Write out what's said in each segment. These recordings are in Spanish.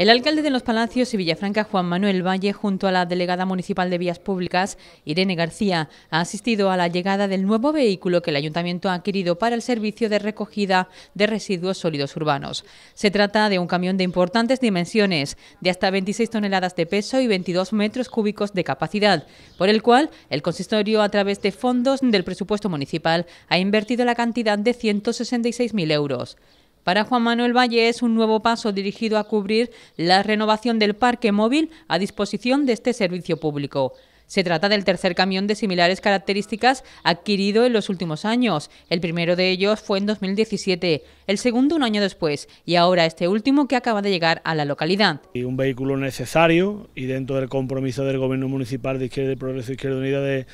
El alcalde de Los Palacios y Villafranca, Juan Manuel Valle, junto a la delegada municipal de Vías Públicas, Irene García, ha asistido a la llegada del nuevo vehículo que el ayuntamiento ha adquirido para el servicio de recogida de residuos sólidos urbanos. Se trata de un camión de importantes dimensiones, de hasta 26 toneladas de peso y 22 metros cúbicos de capacidad, por el cual el consistorio, a través de fondos del presupuesto municipal, ha invertido la cantidad de 166.000 euros. Para Juan Manuel Valle es un nuevo paso dirigido a cubrir la renovación del parque móvil a disposición de este servicio público. Se trata del tercer camión de similares características adquirido en los últimos años. El primero de ellos fue en 2017, el segundo un año después y ahora este último que acaba de llegar a la localidad. Y un vehículo necesario y dentro del compromiso del Gobierno Municipal de Izquierda y Progreso Izquierda Unida de,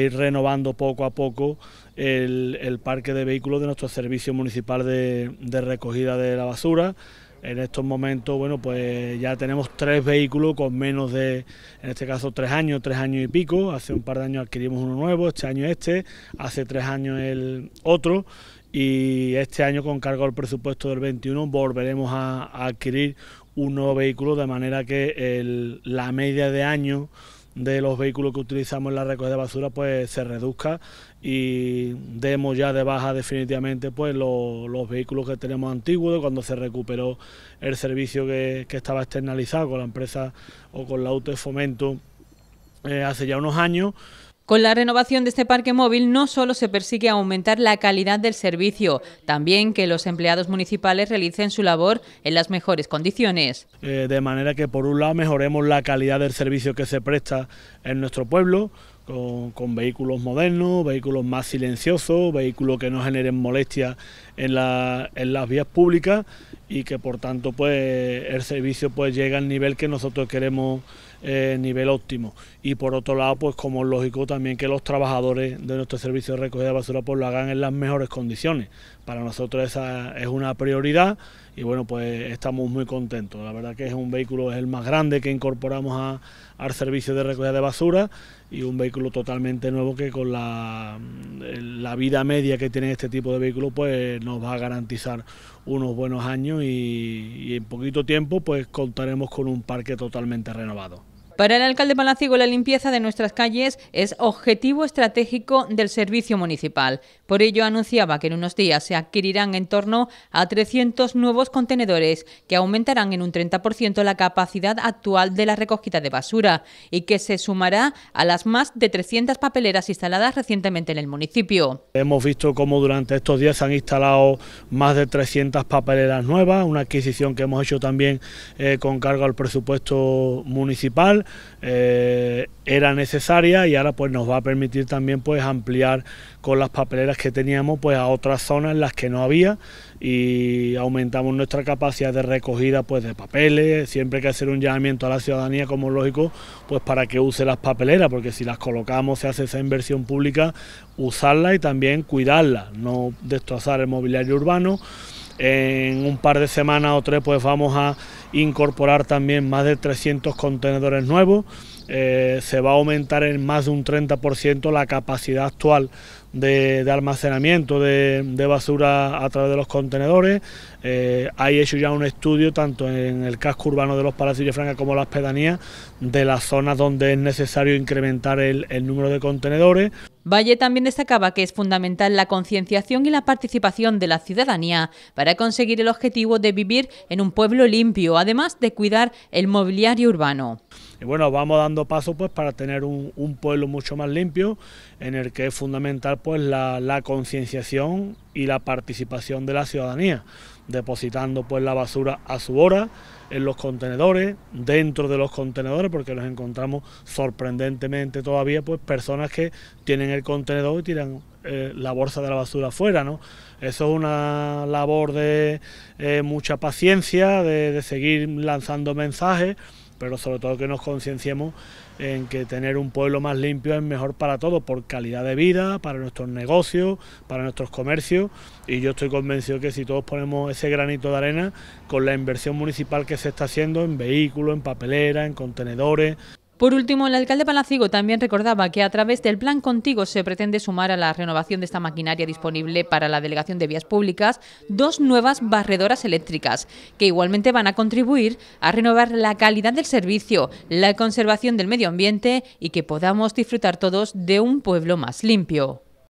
ir renovando poco a poco el, parque de vehículos de nuestro servicio municipal de, de recogida de la basura en estos momentos, bueno, pues ya tenemos tres vehículos con menos de, en este caso, tres años, tres años y pico. Hace un par de años adquirimos uno nuevo, este año este, hace tres años el otro y este año con cargo al presupuesto del 21 volveremos a, adquirir un nuevo vehículo de manera que la media de año de los vehículos que utilizamos en la recogida de basura pues se reduzca y demos ya de baja definitivamente pues los vehículos que tenemos antiguos cuando se recuperó el servicio que, estaba externalizado con la empresa o con la auto de fomento eh, hace ya unos años con la renovación de este parque móvil no solo se persigue aumentar la calidad del servicio, también que los empleados municipales realicen su labor en las mejores condiciones. Eh, de manera que por un lado mejoremos la calidad del servicio que se presta en nuestro pueblo, con, vehículos modernos, vehículos más silenciosos, vehículos que no generen molestias en, las vías públicas y que por tanto pues el servicio pues llega al nivel que nosotros queremos eh, nivel óptimo. Y por otro lado, pues como lógico también que los trabajadores de nuestro servicio de recogida de basura pues lo hagan en las mejores condiciones. Para nosotros esa es una prioridad y bueno, pues estamos muy contentos. La verdad que es un vehículo, es el más grande que incorporamos al servicio de recogida de basura y un vehículo totalmente nuevo que con la, mm, la vida media que tiene este tipo de vehículo pues nos va a garantizar unos buenos años y en poquito tiempo pues contaremos con un parque totalmente renovado. Para el alcalde Palacigo la limpieza de nuestras calles es objetivo estratégico del servicio municipal. Por ello, anunciaba que en unos días se adquirirán en torno a 300 nuevos contenedores que aumentarán en un 30% la capacidad actual de la recogida de basura y que se sumará a las más de 300 papeleras instaladas recientemente en el municipio. Hemos visto cómo durante estos días se han instalado más de 300 papeleras nuevas, una adquisición que hemos hecho también eh, con cargo al presupuesto municipal eh, era necesaria y ahora pues nos va a permitir también pues ampliar con las papeleras que teníamos pues a otras zonas en las que no había y aumentamos nuestra capacidad de recogida pues de papeles, siempre hay que hacer un llamamiento a la ciudadanía como lógico pues para que use las papeleras porque si las colocamos se hace esa inversión pública usarla y también cuidarla, no destrozar el mobiliario urbano en un par de semanas o tres pues vamos a incorporar también más de 300 contenedores nuevos. Eh, se va a aumentar en más de un 30% la capacidad actual de, almacenamiento de, basura a través de los contenedores. Eh, hay hecho ya un estudio tanto en el casco urbano de los Palacios de Franca como las pedanías de las zonas donde es necesario incrementar el número de contenedores. Valle también destacaba que es fundamental la concienciación y la participación de la ciudadanía para conseguir el objetivo de vivir en un pueblo limpio, además de cuidar el mobiliario urbano. bueno, vamos dando paso pues para tener un, pueblo mucho más limpio, en el que es fundamental pues la concienciación y la participación de la ciudadanía, depositando pues la basura a su hora en los contenedores, dentro de los contenedores, porque nos encontramos sorprendentemente todavía pues personas que tienen el contenedor y tiran eh, la bolsa de la basura afuera, ¿no? Eso es una labor de eh, mucha paciencia, de seguir lanzando mensajes pero sobre todo que nos concienciemos en que tener un pueblo más limpio es mejor para todos, por calidad de vida, para nuestros negocios, para nuestros comercios, y yo estoy convencido que si todos ponemos ese granito de arena, con la inversión municipal que se está haciendo en vehículos, en papelera, en contenedores, por último, el alcalde Palacigo también recordaba que a través del Plan Contigo se pretende sumar a la renovación de esta maquinaria disponible para la Delegación de Vías Públicas dos nuevas barredoras eléctricas, que igualmente van a contribuir a renovar la calidad del servicio, la conservación del medio ambiente y que podamos disfrutar todos de un pueblo más limpio.